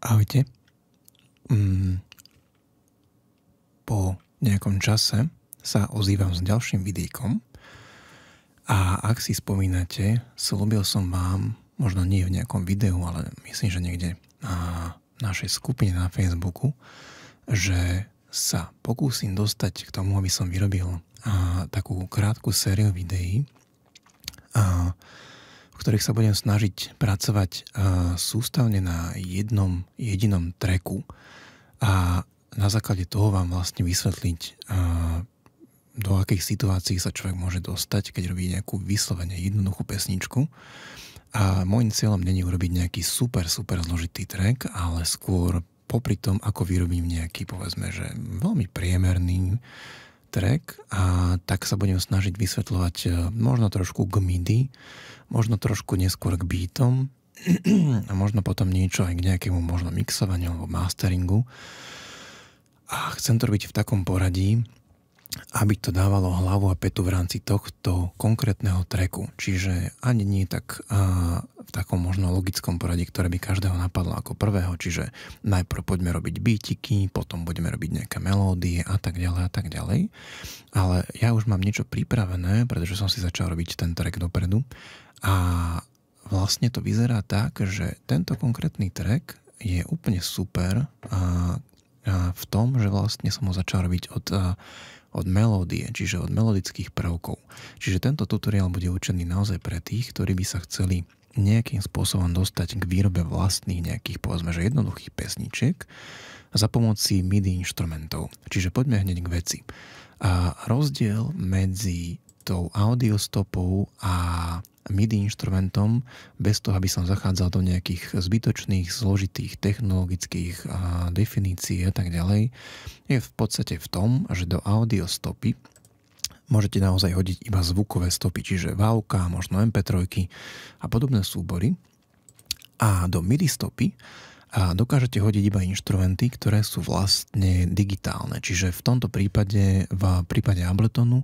Ahojte. Mm. Po nejakom čase sa ozývam s ďalším videjkom a ak si spomínate, slúbil som vám, možno nie v nejakom videu, ale myslím, že niekde na našej skupine na Facebooku, že sa pokúsim dostať k tomu, aby som vyrobil a, takú krátku sériu videí a, ktorých sa budem snažiť pracovať eh, sústavne na jednom jedinom treku a na základe toho vám vlastne vysvetliť, eh, do akých situácií sa človek môže dostať, keď robí nejakú vyslovene jednoduchú pesničku. A môjim cieľom není urobiť nejaký super, super zložitý track, ale skôr popri tom, ako vyrobím nejaký, povedzme, že veľmi priemerný, track a tak sa budem snažiť vysvetľovať e, možno trošku k MIDI, možno trošku neskôr k beatom a možno potom niečo aj k nejakému možno mixovaniu alebo masteringu. A chcem to robiť v takom poradí, aby to dávalo hlavu a petu v rámci tohto konkrétneho treku. Čiže ani nie tak a, v takom možno logickom poradí, ktoré by každého napadlo ako prvého. Čiže najprv poďme robiť bítiky, potom budeme robiť nejaké melódie a tak ďalej a tak ďalej. Ale ja už mám niečo pripravené, pretože som si začal robiť ten trek dopredu a vlastne to vyzerá tak, že tento konkrétny trek je úplne super a v tom, že vlastne som ho začal robiť od, od melódie, čiže od melodických prvkov. Čiže tento tutoriál bude určený naozaj pre tých, ktorí by sa chceli nejakým spôsobom dostať k výrobe vlastných nejakých, povedzme, že jednoduchých pesničiek za pomoci MIDI inštrumentov. Čiže poďme hneď k veci. A rozdiel medzi tou audiostopou a MIDI inštrumentom bez toho, aby som zachádzal do nejakých zbytočných, zložitých technologických a definícií a tak ďalej, je v podstate v tom, že do audio stopy môžete naozaj hodiť iba zvukové stopy, čiže VAUKA, možno MP3 a podobné súbory. A do MIDI stopy a dokážete hodiť iba inštrumenty, ktoré sú vlastne digitálne. Čiže v tomto prípade, v prípade Abletonu,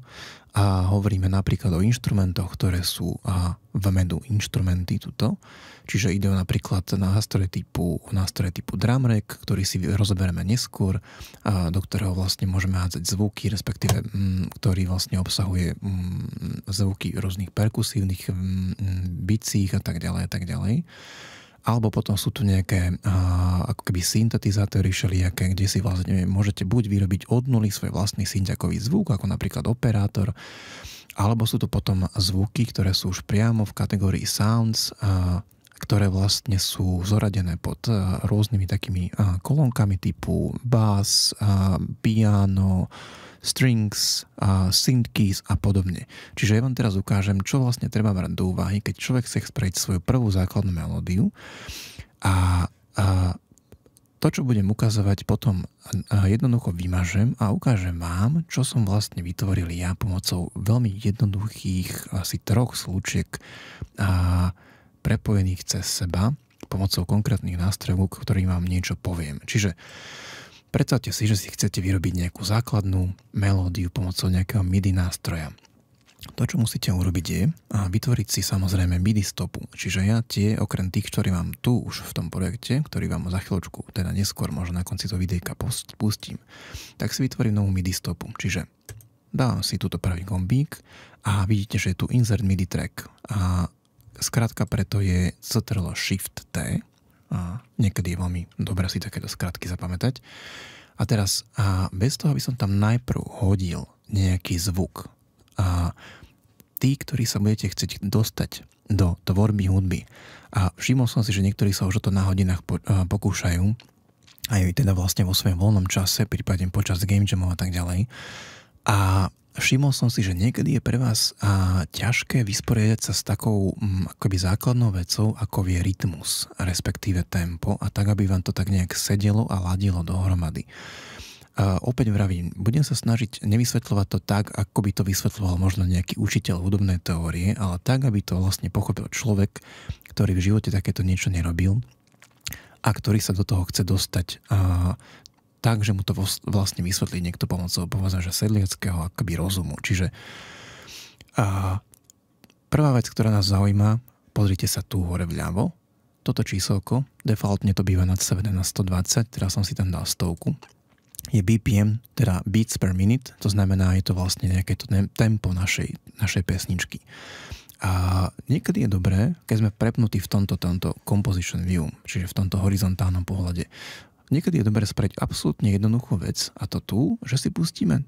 a hovoríme napríklad o inštrumentoch, ktoré sú a v medu inštrumenty tuto, čiže ide napríklad na nástroje typu, nástroje typu drumrack, ktorý si rozoberieme neskôr, a do ktorého vlastne môžeme hádzať zvuky, respektíve m, mm, ktorý vlastne obsahuje m, mm, zvuky rôznych perkusívnych m, mm, bicích a tak ďalej a tak ďalej alebo potom sú tu nejaké a, ako keby syntetizátory všelijaké, kde si vlastne môžete buď vyrobiť od nuly svoj vlastný syntiakový zvuk, ako napríklad operátor, alebo sú tu potom zvuky, ktoré sú už priamo v kategórii sounds, a, ktoré vlastne sú zoradené pod a, rôznymi takými a, kolónkami typu bass, a, piano, strings, uh, synth keys a podobne. Čiže ja vám teraz ukážem, čo vlastne treba brať do úvahy, keď človek chce spraviť svoju prvú základnú melódiu a, uh, to, čo budem ukazovať, potom jednoducho vymažem a ukážem vám, čo som vlastne vytvoril ja pomocou veľmi jednoduchých asi troch slučiek a prepojených cez seba pomocou konkrétnych nástrojov, ktorým vám niečo poviem. Čiže Predstavte si, že si chcete vyrobiť nejakú základnú melódiu pomocou nejakého MIDI nástroja. To, čo musíte urobiť je a vytvoriť si samozrejme MIDI stopu. Čiže ja tie, okrem tých, ktorí mám tu už v tom projekte, ktorý vám za chvíľočku, teda neskôr, možno na konci toho videjka pustím, tak si vytvorím novú MIDI stopu. Čiže dávam si túto prvý gombík a vidíte, že je tu insert MIDI track. A skrátka preto je Ctrl Shift T, a niekedy je veľmi dobré si takéto skratky zapamätať. A teraz, a bez toho, aby som tam najprv hodil nejaký zvuk, a tí, ktorí sa budete chcieť dostať do tvorby hudby, a všimol som si, že niektorí sa už o to na hodinách po, a, pokúšajú, aj teda vlastne vo svojom voľnom čase, prípadne počas game jamov a tak ďalej, a všimol som si, že niekedy je pre vás a, ťažké vysporiadať sa s takou m, mm, akoby základnou vecou, ako je rytmus, respektíve tempo a tak, aby vám to tak nejak sedelo a ladilo dohromady. A opäť vravím, budem sa snažiť nevysvetľovať to tak, ako by to vysvetľoval možno nejaký učiteľ hudobnej teórie, ale tak, aby to vlastne pochopil človek, ktorý v živote takéto niečo nerobil a ktorý sa do toho chce dostať a tak, že mu to vlastne vysvetlí niekto pomocou, povedzme, že sedlieckého akoby rozumu. Čiže a prvá vec, ktorá nás zaujíma, pozrite sa tu hore vľavo, toto číselko, defaultne to býva 7 na 120, teraz som si tam dal stovku, je BPM, teda beats per minute, to znamená, je to vlastne nejaké to tempo našej, našej pesničky. A niekedy je dobré, keď sme prepnutí v tomto, tomto composition view, čiže v tomto horizontálnom pohľade, Niekedy je dobre spraviť absolútne jednoduchú vec a to tu, že si pustíme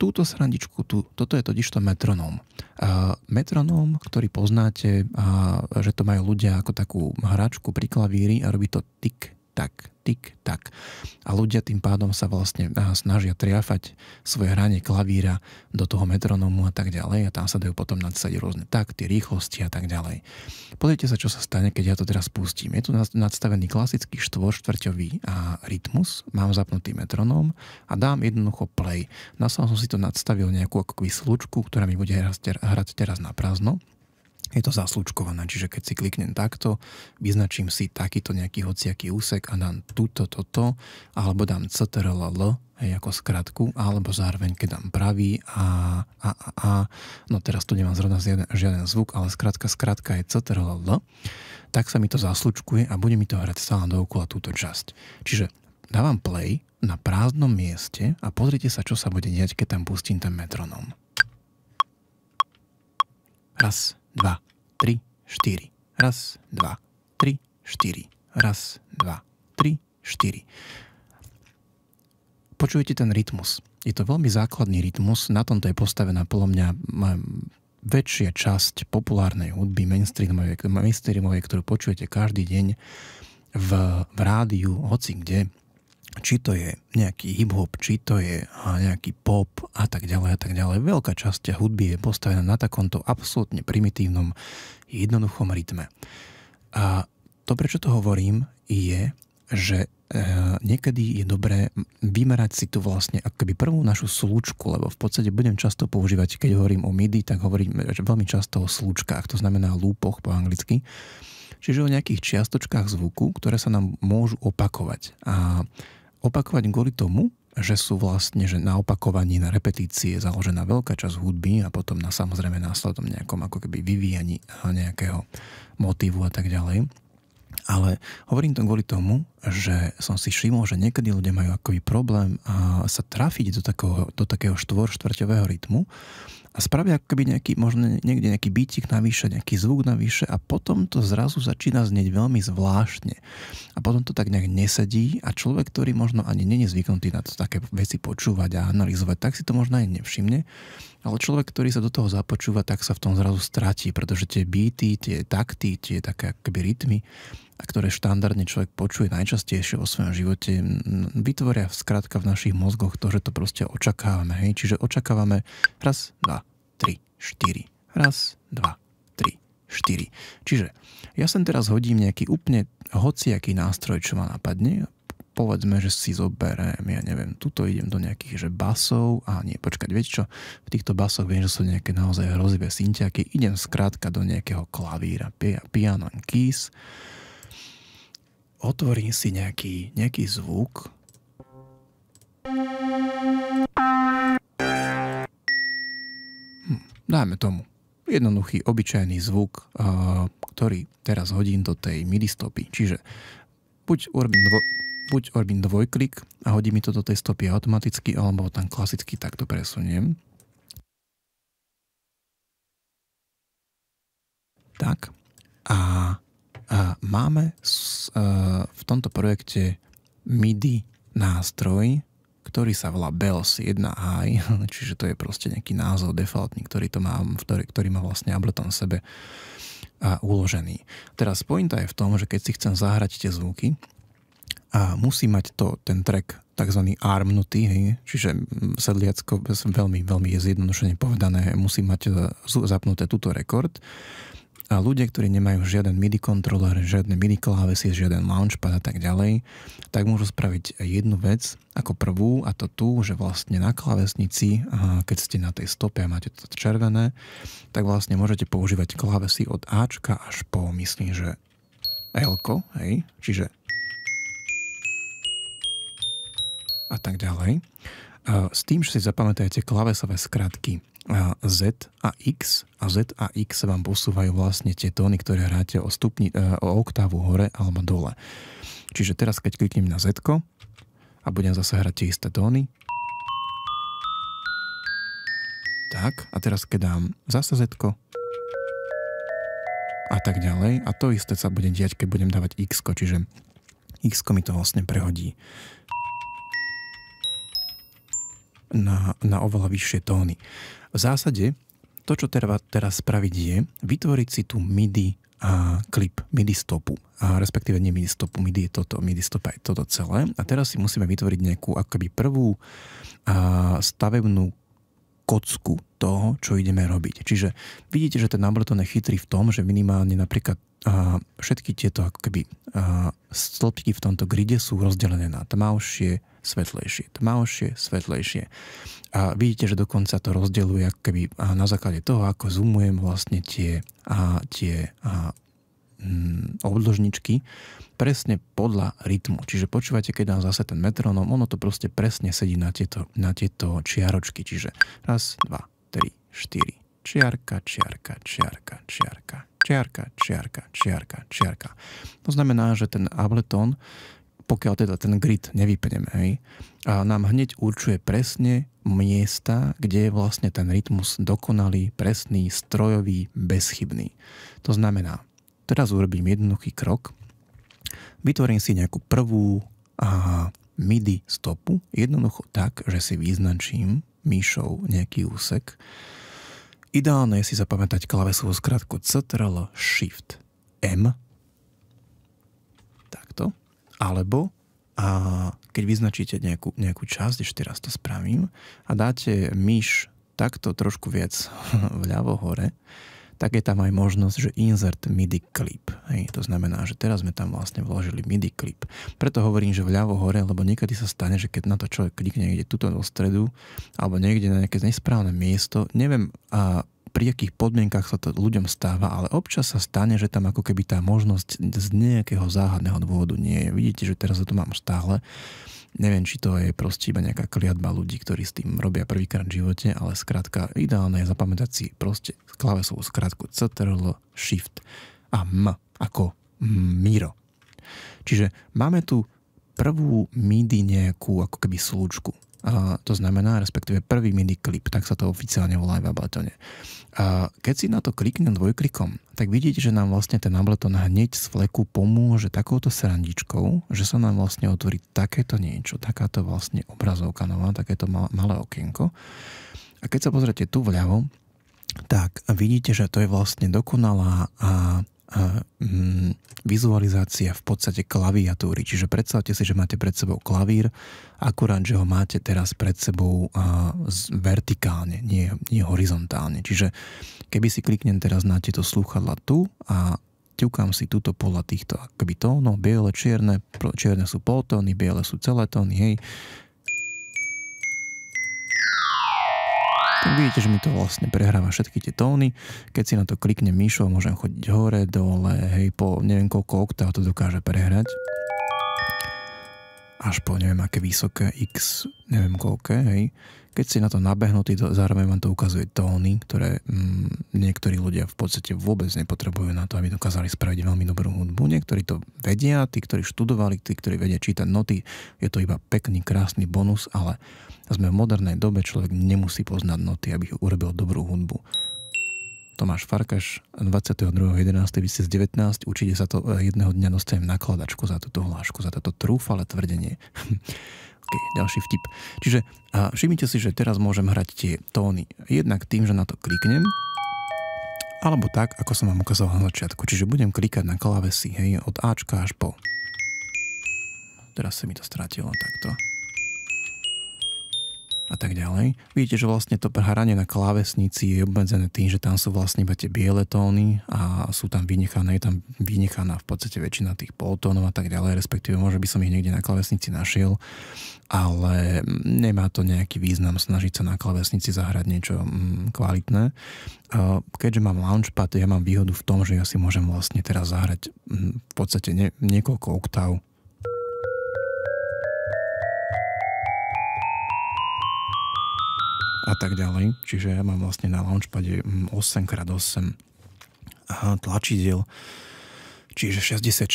túto srandičku tu, toto je totiž to metronóm. Uh, metronóm, ktorý poznáte, uh, že to majú ľudia ako takú hračku pri klavíri a robí to tik, tak, tik, tak. A ľudia tým pádom sa vlastne snažia triafať svoje hranie klavíra do toho metronomu a tak ďalej a tam sa dajú potom nadsať rôzne takty, rýchlosti a tak ďalej. Pozrite sa, čo sa stane, keď ja to teraz pustím. Je tu nadstavený klasický štvorštvrťový rytmus, mám zapnutý metronóm a dám jednoducho play. Na som si to nadstavil nejakú ako slučku, ktorá mi bude hrať teraz na prázdno je to zaslúčkované, čiže keď si kliknem takto, vyznačím si takýto nejaký hociaký úsek a dám túto, toto, alebo dám L, hej, ako skratku, alebo zároveň, keď dám pravý a, a, a, a, no teraz tu nemám zrovna žiaden, žiaden zvuk, ale skratka, skratka je L, tak sa mi to zaslučkuje a bude mi to hrať stále dookola túto časť. Čiže dávam play na prázdnom mieste a pozrite sa, čo sa bude diať, keď tam pustím ten metronom. Raz, 2, 3, 4. Raz, dva, tri, štyri. Raz, dva, 3, štyri. Počujete ten rytmus. Je to veľmi základný rytmus. Na tomto je postavená podľa mňa väčšia časť populárnej hudby mainstreamovej, mainstreamovej ktorú počujete každý deň v, v rádiu, hoci kde, či to je nejaký hip-hop, či to je nejaký pop a tak ďalej a tak ďalej. Veľká časť hudby je postavená na takomto absolútne primitívnom, jednoduchom rytme. A to, prečo to hovorím, je, že e, niekedy je dobré vymerať si tu vlastne akoby prvú našu slučku, lebo v podstate budem často používať, keď hovorím o MIDI, tak hovorím veľmi často o slučkách, to znamená lúpoch po anglicky čiže o nejakých čiastočkách zvuku, ktoré sa nám môžu opakovať. A opakovať kvôli tomu, že sú vlastne že na opakovaní, na repetície je založená veľká časť hudby a potom na samozrejme následom nejakom ako keby vyvíjaní nejakého motívu a tak ďalej. Ale hovorím to kvôli tomu, že som si všimol, že niekedy ľudia majú akoby problém sa trafiť do takého, do takého štvor štvrťového rytmu, a spravia ako keby nejaký, možno niekde nejaký bytik navyše, nejaký zvuk navyše a potom to zrazu začína znieť veľmi zvláštne. A potom to tak nejak nesedí a človek, ktorý možno ani není zvyknutý na to také veci počúvať a analyzovať, tak si to možno aj nevšimne. Ale človek, ktorý sa do toho započúva, tak sa v tom zrazu stratí, pretože tie byty, tie takty, tie také akoby rytmy, a ktoré štandardne človek počuje najčastejšie vo svojom živote, vytvoria skrátka v našich mozgoch to, že to proste očakávame. Hej? Čiže očakávame raz, dva, tri, štyri. Raz, dva, tri, štyri. Čiže ja sem teraz hodím nejaký úplne hociaký nástroj, čo ma napadne, povedzme, že si zoberiem, ja neviem, tuto idem do nejakých, že basov, a nie, počkať, vieš čo, v týchto basoch viem, že sú nejaké naozaj hrozivé synťaky, idem skrátka do nejakého klavíra, piano and keys, otvorím si nejaký, nejaký zvuk. Hm, dajme tomu jednoduchý, obyčajný zvuk, uh, ktorý teraz hodím do tej MIDI stopy. Čiže buď urobím, dvo, buď urobím dvojklik a hodí mi to do tej stopy automaticky, alebo tam klasicky takto presuniem. Tak. A Máme e, v tomto projekte MIDI nástroj, ktorý sa volá BEOS 1i, čiže to je proste nejaký názov defaultný, ktorý, to má, ktorý, ktorý má vlastne Ableton v sebe a uložený. Teraz pointa je v tom, že keď si chcem zahrať tie zvuky, a musí mať to, ten track tzv. armnutý, hej? čiže sedliacko, veľmi, veľmi je zjednodušene povedané, musí mať e, zapnuté túto rekord a ľudia, ktorí nemajú žiaden MIDI kontroler, žiadne MIDI klávesy, žiaden launchpad a tak ďalej, tak môžu spraviť jednu vec ako prvú a to tu, že vlastne na klávesnici, keď ste na tej stope a máte to červené, tak vlastne môžete používať klávesy od Ačka až po, myslím, že L, hej, čiže a tak ďalej. S tým, že si zapamätajte klávesové skratky. Z a X a Z a X vám posúvajú vlastne tie tóny, ktoré hráte o, stupni, e, o oktávu hore alebo dole. Čiže teraz, keď kliknem na Z a budem zase hrať tie isté tóny, tak, a teraz keď dám zase Z a tak ďalej, a to isté sa bude diať, keď budem dávať X, čiže X mi to vlastne prehodí na, na oveľa vyššie tóny. V zásade to, čo treba teraz spraviť je vytvoriť si tu MIDI a klip, MIDI stopu. A respektíve nie MIDI stopu, MIDI je toto, MIDI stopa je toto celé. A teraz si musíme vytvoriť nejakú akoby prvú a, stavebnú kocku toho, čo ideme robiť. Čiže vidíte, že ten Ableton je chytrý v tom, že minimálne napríklad a, všetky tieto akoby a, stĺpky v tomto gride sú rozdelené na tmavšie, svetlejšie, tmavšie, svetlejšie. A vidíte, že dokonca to rozdeľuje keby na základe toho, ako zoomujem vlastne tie, a, tie a, m, mm, obdĺžničky presne podľa rytmu. Čiže počúvate, keď dám zase ten metronom, ono to proste presne sedí na tieto, na tieto čiaročky. Čiže raz, dva, tri, štyri. Čiarka, čiarka, čiarka, čiarka, čiarka, čiarka, čiarka, čiarka. To znamená, že ten ableton pokiaľ teda ten grid nevypneme, hej, a nám hneď určuje presne miesta, kde je vlastne ten rytmus dokonalý, presný, strojový, bezchybný. To znamená, teraz urobím jednoduchý krok, vytvorím si nejakú prvú a, MIDI stopu, jednoducho tak, že si vyznačím myšou nejaký úsek. Ideálne je si zapamätať klavesovú skratku Ctrl Shift M, alebo a keď vyznačíte nejakú, nejakú časť, ešte teraz to spravím, a dáte myš takto trošku viac vľavo hore, tak je tam aj možnosť, že insert MIDI clip. Hej, to znamená, že teraz sme tam vlastne vložili MIDI clip. Preto hovorím, že vľavo hore, lebo niekedy sa stane, že keď na to človek klikne niekde tuto do stredu, alebo niekde na nejaké nesprávne miesto, neviem, a pri akých podmienkach sa to ľuďom stáva, ale občas sa stane, že tam ako keby tá možnosť z nejakého záhadného dôvodu nie je. Vidíte, že teraz to mám stále Neviem, či to je proste iba nejaká kliatba ľudí, ktorí s tým robia prvýkrát v živote, ale skrátka ideálne je zapamätať si proste klávesovú skrátku CTRL Shift a M ako Miro. Čiže máme tu prvú MIDI nejakú ako keby slučku. A to znamená, respektíve prvý klip, tak sa to oficiálne volá v Abletone. A keď si na to kliknem dvojklikom, tak vidíte, že nám vlastne ten Ableton hneď z fleku pomôže takouto srandičkou, že sa nám vlastne otvorí takéto niečo, takáto vlastne obrazovka nová, takéto malé okienko. A keď sa pozriete tu vľavo, tak vidíte, že to je vlastne dokonalá a Mm, vizualizácia v podstate klaviatúry. Čiže predstavte si, že máte pred sebou klavír, akurát, že ho máte teraz pred sebou vertikálne, nie, nie horizontálne. Čiže keby si kliknem teraz na tieto slúchadla tu a ťukám si túto podľa týchto akoby tónov, biele, čierne, čierne sú poltóny, biele sú celé tóny, hej, tak vidíte, že mi to vlastne prehráva všetky tie tóny. Keď si na to kliknem myšou, môžem chodiť hore, dole, hej, po neviem koľko oktáv to dokáže prehrať. Až po neviem aké vysoké x, neviem koľké, hej. Keď si na to nabehnutý, to, zároveň vám to ukazuje tóny, ktoré mm, niektorí ľudia v podstate vôbec nepotrebujú na to, aby dokázali spraviť veľmi dobrú hudbu. Niektorí to vedia, tí, ktorí študovali, tí, ktorí vedia čítať noty, je to iba pekný, krásny bonus, ale sme v modernej dobe, človek nemusí poznať noty, aby urobil dobrú hudbu. Tomáš Farkaš 22.11.2019. Určite sa to eh, jedného dňa dostanem nakladačku za túto hlášku, za toto trúfale tvrdenie. krátke, ďalší vtip. Čiže a všimnite si, že teraz môžem hrať tie tóny jednak tým, že na to kliknem, alebo tak, ako som vám ukazoval na začiatku. Čiže budem klikať na klavesy, hej, od Ačka až po... Teraz sa mi to stratilo takto a tak ďalej. Vidíte, že vlastne to hranie na klávesnici je obmedzené tým, že tam sú vlastne iba tie biele tóny a sú tam vynechané, je tam vynechaná v podstate väčšina tých poltónov a tak ďalej, respektíve možno by som ich niekde na klávesnici našiel, ale nemá to nejaký význam snažiť sa na klávesnici zahrať niečo mm, kvalitné. Keďže mám launchpad, ja mám výhodu v tom, že ja si môžem vlastne teraz zahrať mm, v podstate niekoľko oktáv a tak ďalej. Čiže ja mám vlastne na Launchpade 8x8 mm, tlačidiel, čiže 64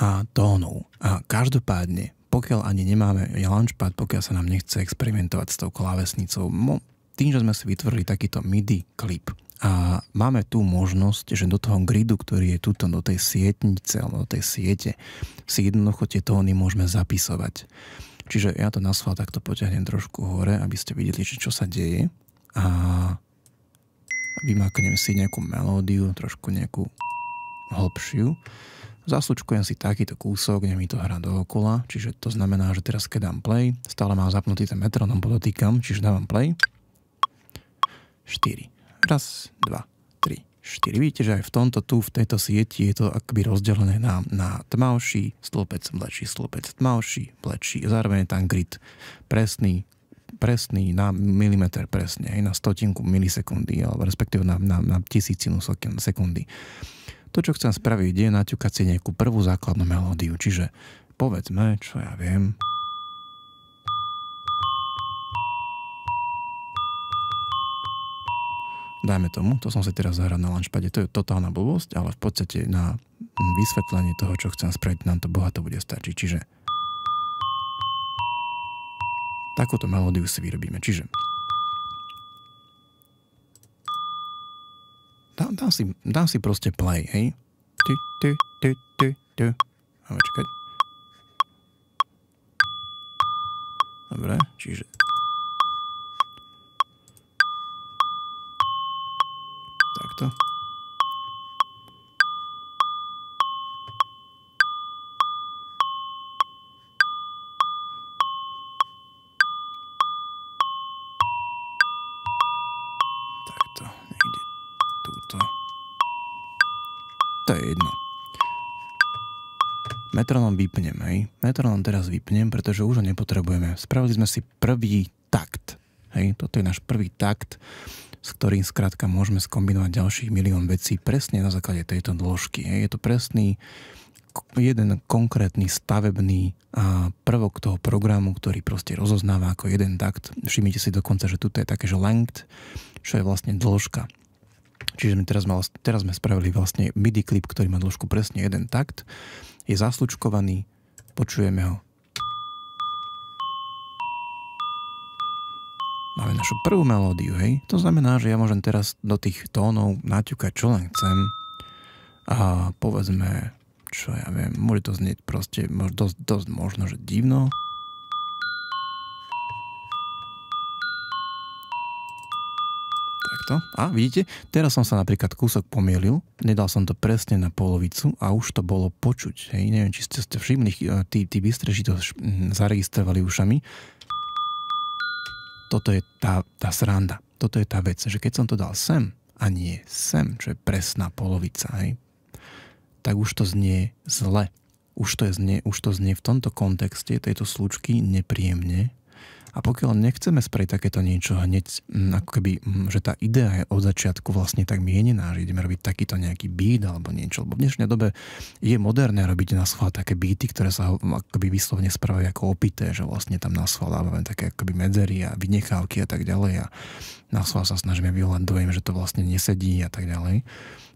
a tónov. A každopádne, pokiaľ ani nemáme Launchpad, pokiaľ sa nám nechce experimentovať s tou klávesnicou, tým, že sme si vytvorili takýto MIDI klip, a máme tu možnosť, že do toho gridu, ktorý je tuto, do tej sietnice alebo do tej siete, si jednoducho tie tóny môžeme zapisovať. Čiže ja to na schvál takto potiahnem trošku hore, aby ste videli, čo sa deje. A vymaknem si nejakú melódiu, trošku nejakú hlbšiu. Zaslučkujem si takýto kúsok, nech mi to hrá dookola, čiže to znamená, že teraz keď dám play, stále mám zapnutý ten metronom, podotýkam, čiže dávam play. 4. Raz, dva, 4. Vidíte, že aj v tomto tu, v tejto sieti je to akoby rozdelené na, na tmavší stĺpec, mladší stĺpec, tmavší, mladší. Zároveň je tam grid presný, presný, na milimeter presne, aj na stotinku milisekundy, alebo respektíve na, na, na tisícinu sekundy. To, čo chcem spraviť, je naťukať si nejakú prvú základnú melódiu, čiže povedzme, čo ja viem... Dajme tomu, to som si teraz zahral na lunchpade, to je totálna blbosť, ale v podstate na vysvetlenie toho, čo chcem spraviť, nám to bohato bude stačiť. Čiže takúto melódiu si vyrobíme. Čiže dám, dám, si, dám si proste play, hej? Tu, ty, ty, ty, ty. Dobre, čiže Takto. To je jedno. Metronom vypnem, hej. Metronom teraz vypnem, pretože už ho nepotrebujeme. Spravili sme si prvý takt. Hej, toto je náš prvý takt s ktorým skrátka môžeme skombinovať ďalších milión vecí presne na základe tejto dĺžky. Je to presný jeden konkrétny stavebný prvok toho programu, ktorý proste rozoznáva ako jeden takt. Všimnite si dokonca, že tuto je také, že length, čo je vlastne dĺžka. Čiže my teraz, mal, teraz sme spravili vlastne MIDI klip, ktorý má dĺžku presne jeden takt. Je zaslučkovaný, počujeme ho máme našu prvú melódiu, hej? To znamená, že ja môžem teraz do tých tónov naťukať čo len chcem a povedzme, čo ja viem, môže to znieť proste mož, dosť, dosť možno, že divno. Takto. A vidíte, teraz som sa napríklad kúsok pomielil, nedal som to presne na polovicu a už to bolo počuť. Hej, neviem, či ste, ste všimli, e, tí, tí bystreši to zaregistrovali ušami, toto je tá, tá sranda, toto je tá vec, že keď som to dal sem a nie sem, čo je presná polovica, hej, tak už to znie zle. Už to, je znie, už to znie v tomto kontexte tejto slučky nepríjemne, a pokiaľ nechceme spraviť takéto niečo hneď, mm, ako keby, mm, že tá idea je od začiatku vlastne tak mienená, že ideme robiť takýto nejaký beat alebo niečo, lebo v dnešnej dobe je moderné robiť na schvál také beaty, ktoré sa mm, akoby vyslovne spravujú ako opité, že vlastne tam na schvál dávame také akoby medzery a vynechávky a tak ďalej a na schvál sa snažíme vyvolať dojem, že to vlastne nesedí a tak ďalej.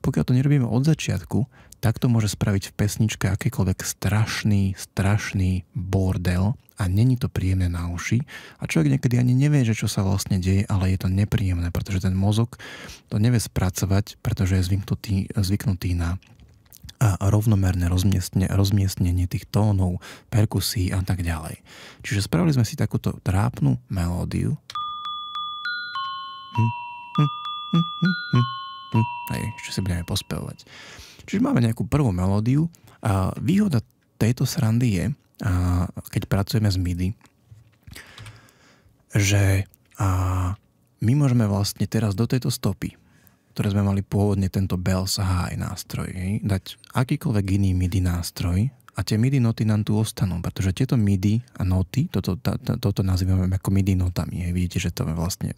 Pokiaľ to nerobíme od začiatku, tak to môže spraviť v pesničke akýkoľvek strašný, strašný bordel a není to príjemné na uši a človek niekedy ani nevie, že čo sa vlastne deje, ale je to nepríjemné, pretože ten mozog to nevie spracovať, pretože je zvyknutý, zvyknutý na a rovnomerné rozmiestnenie tých tónov, perkusí a tak ďalej. Čiže spravili sme si takúto trápnu melódiu. Hm, hm, hm, hm, hm. hm. Hm, hej, ešte si budeme pospevovať. Čiže máme nejakú prvú melódiu a výhoda tejto srandy je, a keď pracujeme s MIDI, že a my môžeme vlastne teraz do tejto stopy, ktoré sme mali pôvodne tento Bells High nástroj, hej, dať akýkoľvek iný MIDI nástroj a tie MIDI noty nám tu ostanú, pretože tieto MIDI a noty, toto, toto nazývame ako MIDI notami. Hej. Vidíte, že to je vlastne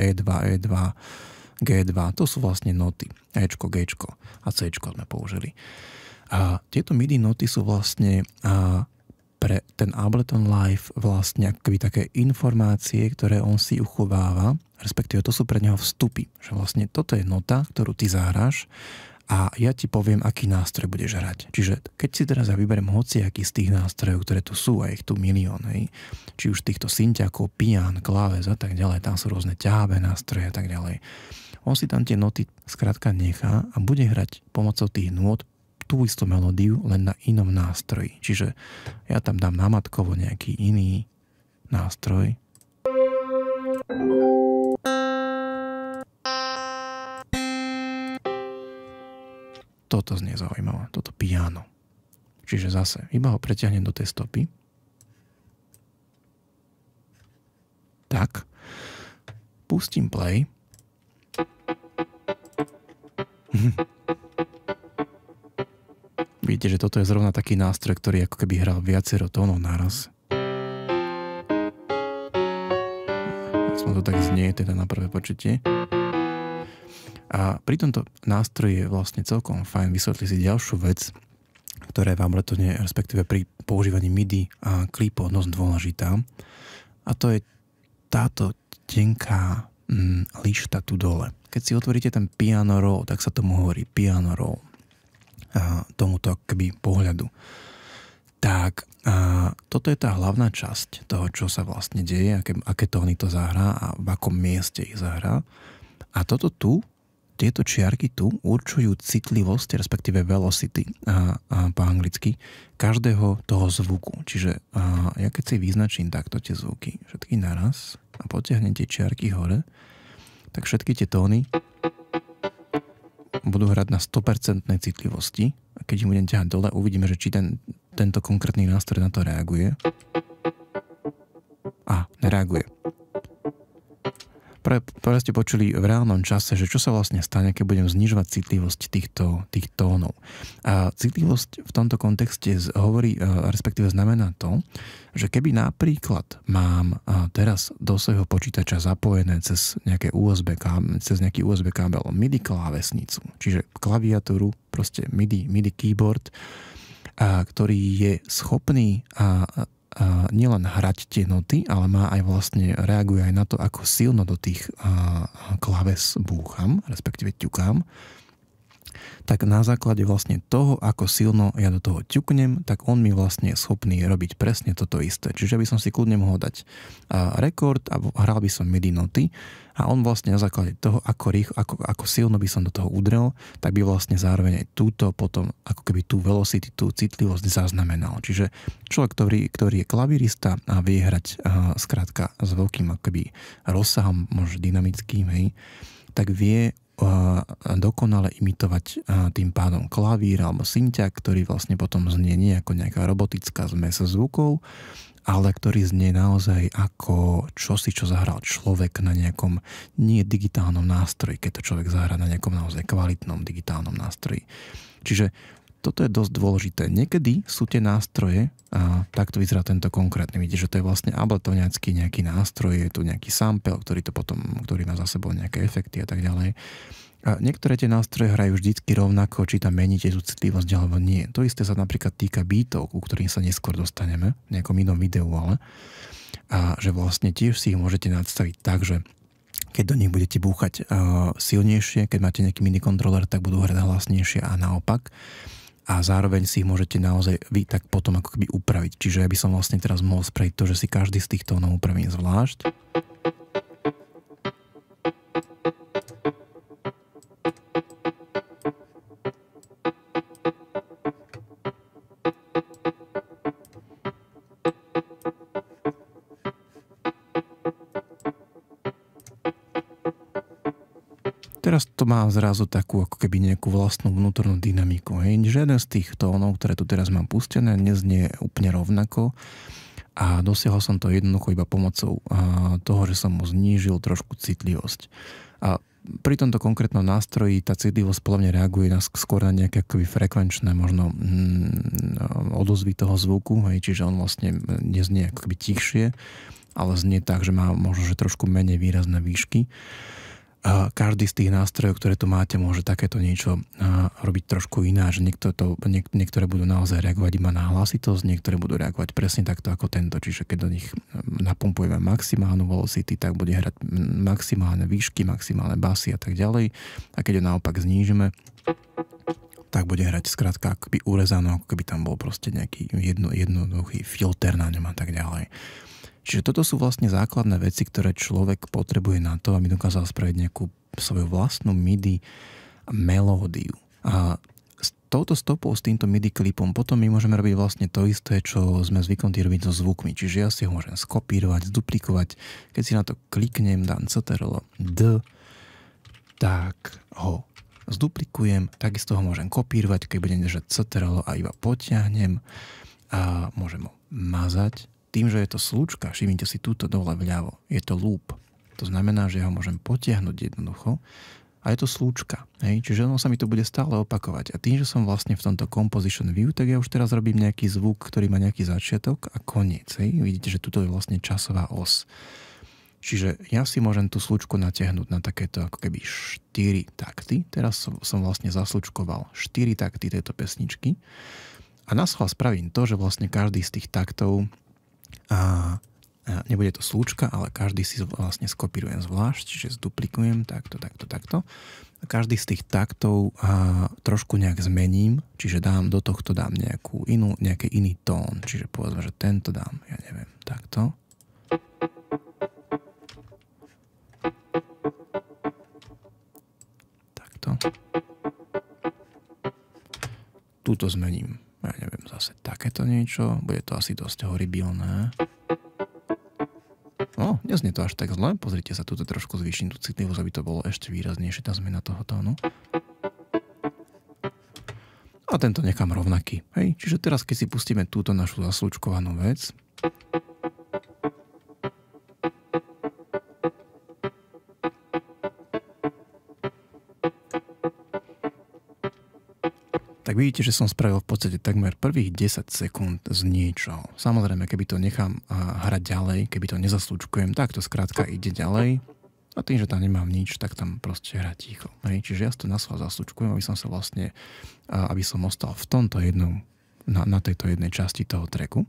E2, hm, E2, G2, to sú vlastne noty. Ečko, Gčko a Cčko sme použili. A tieto MIDI noty sú vlastne a pre ten Ableton Live vlastne akoby také informácie, ktoré on si uchováva, respektíve to sú pre neho vstupy, že vlastne toto je nota, ktorú ty zahráš a ja ti poviem, aký nástroj budeš hrať. Čiže keď si teraz ja vyberiem hociaký z tých nástrojov, ktoré tu sú, a ich tu milión, hej, či už týchto syntiakov, pian, kláves a tak ďalej, tam sú rôzne ťahavé nástroje a tak ďalej, on si tam tie noty skrátka nechá a bude hrať pomocou tých nôt tú istú melódiu, len na inom nástroji. Čiže ja tam dám namatkovo nejaký iný nástroj. Toto znie zaujímavé, toto piano. Čiže zase, iba ho preťahnem do tej stopy. Tak. Pustím play. Mhm. Vidíte, že toto je zrovna taký nástroj, ktorý ako keby hral viacero tónov naraz. Aspoň to tak znie teda na prvé počutie. A pri tomto nástroji je vlastne celkom fajn vysvetliť si ďalšiu vec, ktorá je vám letovne, respektíve pri používaní MIDI a klípu odnosť dôležitá. A to je táto tenká mm, lišta tu dole keď si otvoríte ten piano roll, tak sa tomu hovorí piano roll, a tomuto akoby pohľadu. Tak a toto je tá hlavná časť toho, čo sa vlastne deje, aké, aké tóny to zahrá a v akom mieste ich zahrá. A toto tu, tieto čiarky tu určujú citlivosť, respektíve velocity a, a po anglicky, každého toho zvuku. Čiže a, ja keď si vyznačím takto tie zvuky, všetky naraz a potiahnem tie čiarky hore, tak všetky tie tóny budú hrať na 100% citlivosti a keď ich budem ťahať dole, uvidíme, že či ten, tento konkrétny nástroj na to reaguje. A, nereaguje. Pre, práve ste počuli v reálnom čase, že čo sa vlastne stane, keď budem znižovať citlivosť týchto, tých tónov. A citlivosť v tomto kontexte hovorí, respektíve znamená to, že keby napríklad mám teraz do svojho počítača zapojené cez, nejaké USB cez nejaký USB kábel MIDI klávesnicu, čiže klaviatúru, proste MIDI, MIDI keyboard, a ktorý je schopný a nielen hrať tie noty, ale má aj vlastne, reaguje aj na to, ako silno do tých klaves búcham, respektíve ťukám tak na základe vlastne toho, ako silno ja do toho ťuknem, tak on mi vlastne je schopný robiť presne toto isté. Čiže by som si kľudne mohol dať rekord a hral by som MIDI noty a on vlastne na základe toho, ako, rýchlo, ako, ako silno by som do toho udrel, tak by vlastne zároveň aj túto potom, ako keby tú velocity, tú citlivosť zaznamenal. Čiže človek, ktorý, ktorý je klavirista a vie hrať skrátka s veľkým akoby rozsahom, možno dynamickým, hej, tak vie dokonale imitovať tým pádom klavír alebo synťak, ktorý vlastne potom znie nie ako nejaká robotická zmes zvukov, ale ktorý znie naozaj ako čosi, čo zahral človek na nejakom nie digitálnom nástroji, keď to človek zahra na nejakom naozaj kvalitnom digitálnom nástroji. Čiže toto je dosť dôležité. Niekedy sú tie nástroje, a takto vyzerá tento konkrétny. Vidíte, že to je vlastne abletoňacký nejaký nástroj, je tu nejaký sample, ktorý to potom, ktorý má za sebou nejaké efekty a tak ďalej. A niektoré tie nástroje hrajú vždycky rovnako, či tam meníte tú citlivosť alebo nie. To isté sa napríklad týka beatov, ku ktorým sa neskôr dostaneme, v nejakom inom videu, ale a že vlastne tiež si ich môžete nadstaviť tak, že keď do nich budete búchať uh, silnejšie, keď máte nejaký mini kontroler, tak budú hrať hlasnejšie a naopak a zároveň si ich môžete naozaj vy tak potom ako keby upraviť. Čiže ja by som vlastne teraz mohol spraviť to, že si každý z tých tónov upravím zvlášť. to má zrazu takú ako keby nejakú vlastnú vnútornú dynamiku. Hej. Žiaden z tých tónov, ktoré tu teraz mám pustené, neznie úplne rovnako a dosiahol som to jednoducho iba pomocou toho, že som mu znížil trošku citlivosť. A pri tomto konkrétnom nástroji tá citlivosť podľa mňa reaguje na, skôr na nejaké akoby frekvenčné možno mm, odozvy toho zvuku, hej, čiže on vlastne neznie ako tichšie, ale znie tak, že má možno že trošku menej výrazné výšky každý z tých nástrojov, ktoré tu máte, môže takéto niečo robiť trošku že Niekto to, niek, niektoré budú naozaj reagovať iba na hlasitosť, niektoré budú reagovať presne takto ako tento. Čiže keď do nich napumpujeme maximálnu velocity, tak bude hrať maximálne výšky, maximálne basy a tak ďalej. A keď ho naopak znížime, tak bude hrať skrátka akoby urezano, ako keby tam bol proste nejaký jedno, jednoduchý filter na ňom a tak ďalej. Čiže toto sú vlastne základné veci, ktoré človek potrebuje na to, aby dokázal spraviť nejakú svoju vlastnú MIDI melódiu. A s touto stopou, s týmto MIDI klipom, potom my môžeme robiť vlastne to isté, čo sme zvyknutí robiť so zvukmi. Čiže ja si ho môžem skopírovať, zduplikovať. Keď si na to kliknem, dám CTRL D, tak ho zduplikujem, takisto ho môžem kopírovať, keď budem držať CTRL a iba potiahnem a môžem ho mazať tým, že je to slučka, všimnite si túto dole vľavo, je to lúp, To znamená, že ho môžem potiahnuť jednoducho a je to slúčka. Hej? Čiže ono sa mi to bude stále opakovať. A tým, že som vlastne v tomto composition view, tak ja už teraz robím nejaký zvuk, ktorý má nejaký začiatok a koniec. Hej? Vidíte, že tuto je vlastne časová os. Čiže ja si môžem tú slučku natiahnuť na takéto ako keby 4 takty. Teraz som, som vlastne zaslučkoval 4 takty tejto pesničky. A na schvál spravím to, že vlastne každý z tých taktov a nebude to slučka, ale každý si vlastne skopírujem zvlášť, čiže zduplikujem takto, takto, takto. každý z tých taktov a, trošku nejak zmením, čiže dám do tohto dám nejakú inú, nejaký iný tón, čiže povedzme, že tento dám, ja neviem, takto. Takto. Tuto zmením ja neviem, zase takéto niečo, bude to asi dosť horibilné. No, neznie to až tak zle, pozrite sa, tuto trošku zvýšim tú citlivosť, aby to bolo ešte výraznejšie tá zmena toho tónu. A tento nechám rovnaký, hej, čiže teraz keď si pustíme túto našu zaslučkovanú vec, vidíte, že som spravil v podstate takmer prvých 10 sekúnd z niečo. Samozrejme, keby to nechám hrať ďalej, keby to nezaslúčkujem, tak to skrátka ide ďalej. A tým, že tam nemám nič, tak tam proste hrá ticho. Hej. Čiže ja to na svoj zaslúčkujem, aby som sa vlastne, aby som ostal v tomto jednom, na, na tejto jednej časti toho treku.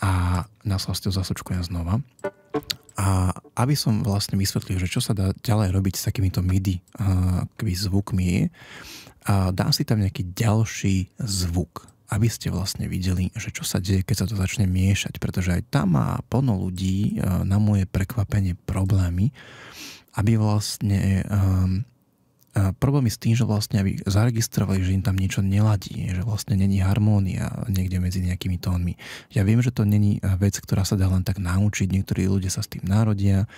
A na svoj zaslúčkujem znova. A aby som vlastne vysvetlil, že čo sa dá ďalej robiť s takýmito MIDI uh, zvukmi, a dá si tam nejaký ďalší zvuk, aby ste vlastne videli, že čo sa deje, keď sa to začne miešať, pretože aj tam má plno ľudí eh, na moje prekvapenie problémy, aby vlastne um, problém je s tým, že vlastne aby zaregistrovali, že im tam niečo neladí, že vlastne není harmónia niekde medzi nejakými tónmi. Ja viem, že to není vec, ktorá sa dá len tak naučiť, niektorí ľudia sa s tým narodia,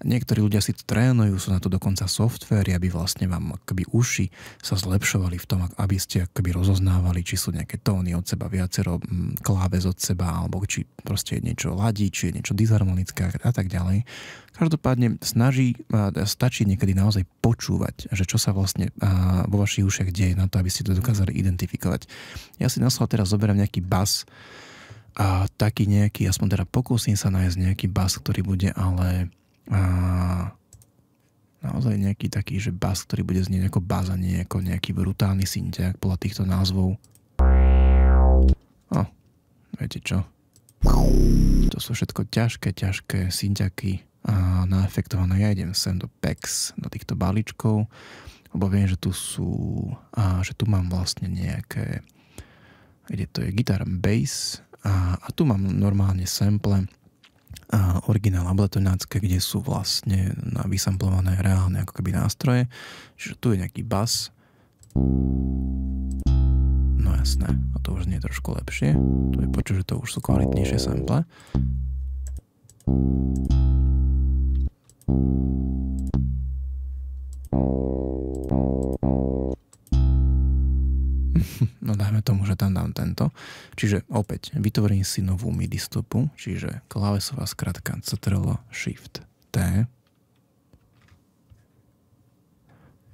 niektorí ľudia si to trénujú, sú na to dokonca softvery, aby vlastne vám akoby uši sa zlepšovali v tom, aby ste akoby rozoznávali, či sú nejaké tóny od seba, viacero kláves od seba, alebo či proste niečo ladí, či je niečo disharmonické a tak ďalej. Každopádne snaží, stačí niekedy naozaj počúvať, že čo sa vlastne a, vo vašich ušiach deje na to, aby ste to dokázali identifikovať. Ja si na slovo teraz zoberiem nejaký bas, a, taký nejaký, aspoň teda pokúsim sa nájsť nejaký bas, ktorý bude ale a, naozaj nejaký taký, že bas, ktorý bude znieť ako bas a nie ako nejaký brutálny synťák podľa týchto názvov. O, no, viete čo? To sú všetko ťažké, ťažké synťaky a naefektované. Ja idem sem do PEX, do týchto balíčkov, lebo viem, že tu sú, a že tu mám vlastne nejaké, kde to je Guitar Bass a, a tu mám normálne sample a originál abletonácké, kde sú vlastne vysamplované reálne ako keby nástroje. Čiže tu je nejaký bas. No jasné, a to už nie je trošku lepšie. Tu je počuť, že to už sú kvalitnejšie sample. No dajme tomu, že tam dám tento. Čiže opäť vytvorím si novú MIDI stopu, čiže klávesová skratka Ctrl Shift T.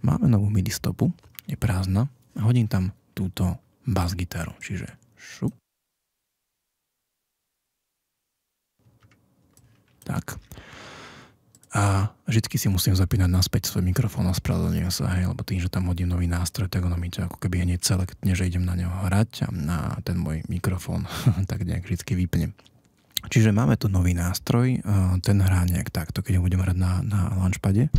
Máme novú MIDI stopu, je prázdna hodím tam túto bass gitaru, čiže šup. Tak. A vždy si musím zapínať naspäť svoj mikrofón a spravedlňujem sa, hej, lebo tým, že tam hodím nový nástroj, tak ono mi to ako keby hneď selektne, že idem na neho hrať a na ten môj mikrofón tak nejak vždy vypnem. Čiže máme tu nový nástroj, eh, ten hrá nejak takto, keď ho budem hrať na, na launchpade.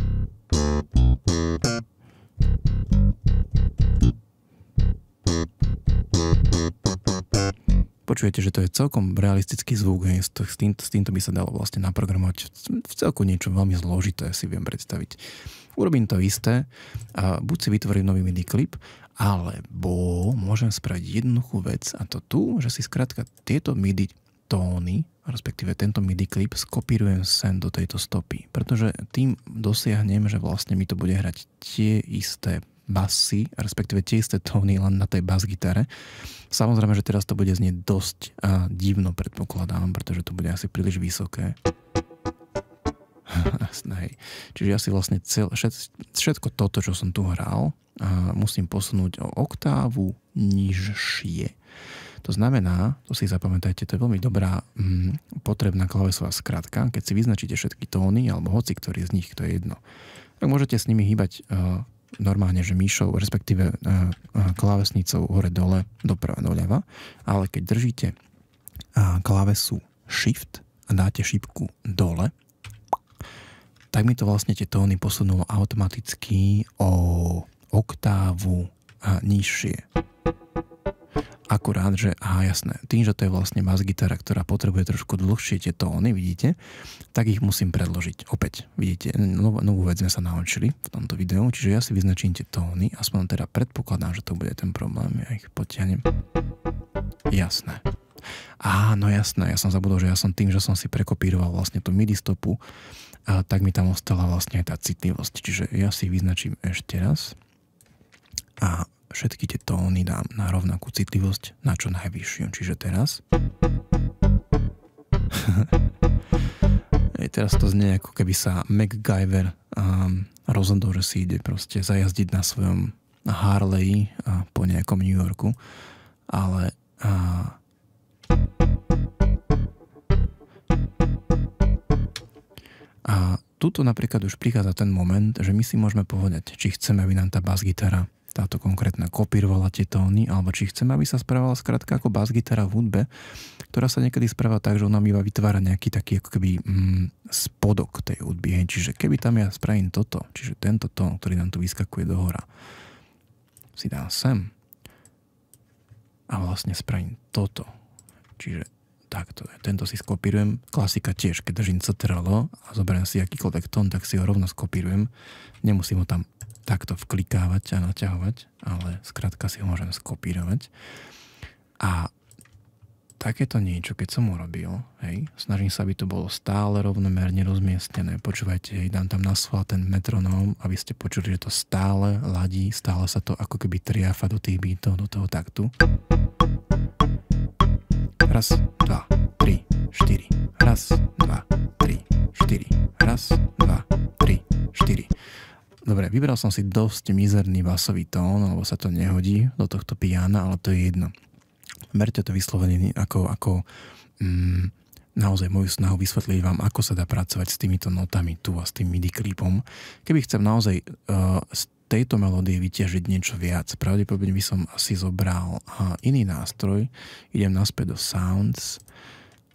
počujete, že to je celkom realistický zvuk, hej, s, tým, s týmto by sa dalo vlastne naprogramovať v celku niečo veľmi zložité, si viem predstaviť. Urobím to isté, a buď si vytvorím nový MIDI klip, alebo môžem spraviť jednoduchú vec a to tu, že si skrátka tieto MIDI tóny, respektíve tento MIDI klip skopírujem sem do tejto stopy, pretože tým dosiahnem, že vlastne mi to bude hrať tie isté basy, respektíve tie isté tóny len na tej bas-gitare. Samozrejme, že teraz to bude znieť dosť a divno, predpokladám, pretože to bude asi príliš vysoké. Hej. Čiže ja si vlastne cel, všetko toto, čo som tu hral, a musím posunúť o oktávu nižšie. To znamená, to si zapamätajte, to je veľmi dobrá m, mm, potrebná klavesová skratka, keď si vyznačíte všetky tóny, alebo hoci ktorý z nich, to je jedno, tak môžete s nimi hýbať uh, normálne, že myšou, respektíve e, e, klávesnicou hore-dole, doprava-doľava, ale keď držíte e, klávesu Shift a dáte šipku dole, tak mi to vlastne tie tóny posunulo automaticky o oktávu nižšie akurát, že aha, jasné, tým, že to je vlastne bas gitara, ktorá potrebuje trošku dlhšie tie tóny, vidíte, tak ich musím predložiť. Opäť, vidíte, novú, novú vec sme sa naučili v tomto videu, čiže ja si vyznačím tie tóny, aspoň teda predpokladám, že to bude ten problém, ja ich potiahnem. Jasné. Á, no jasné, ja som zabudol, že ja som tým, že som si prekopíroval vlastne tú midi stopu, a tak mi tam ostala vlastne aj tá citlivosť. Čiže ja si vyznačím ešte raz a všetky tie tóny dám na rovnakú citlivosť, na čo najvyššiu. Čiže teraz... Ej, teraz to znie ako keby sa MacGyver um, rozhodol, že si ide proste zajazdiť na svojom Harley a po nejakom New Yorku, ale a... a tuto napríklad už prichádza ten moment, že my si môžeme povedať, či chceme, aby nám tá bas gitara táto konkrétna kopírovala tie tóny, alebo či chceme, aby sa správala skrátka ako bas-gitara v hudbe, ktorá sa niekedy správa tak, že ona mi vytvára nejaký taký ako keby mm, spodok tej hudby. Hej. Čiže keby tam ja spravím toto, čiže tento tón, ktorý nám tu vyskakuje do hora, si dám sem a vlastne spravím toto. Čiže tak, to, tento si skopírujem. Klasika tiež, keď držím CTRL a zoberiem si akýkoľvek tón, tak si ho rovno skopírujem. Nemusím ho tam takto vklikávať a naťahovať, ale skrátka si ho môžem skopírovať. A takéto niečo, keď som urobil, hej, snažím sa, aby to bolo stále rovnomerne rozmiestnené. Počúvajte, hej, dám tam na ten metronóm, aby ste počuli, že to stále ladí, stále sa to ako keby triafa do tých bytov, do toho taktu. Raz, dva, tri, štyri. Raz, dva, tri, štyri. Raz, dva, tri, štyri. Dobre, vybral som si dosť mizerný basový tón, lebo sa to nehodí do tohto piana, ale to je jedno. Berte to vyslovene ako, ako mm, naozaj moju snahu vysvetliť vám, ako sa dá pracovať s týmito notami tu a s tým MIDI klipom. Keby chcem naozaj uh, tejto melódie vyťažiť niečo viac. Pravdepodobne by som asi zobral iný nástroj, idem naspäť do Sounds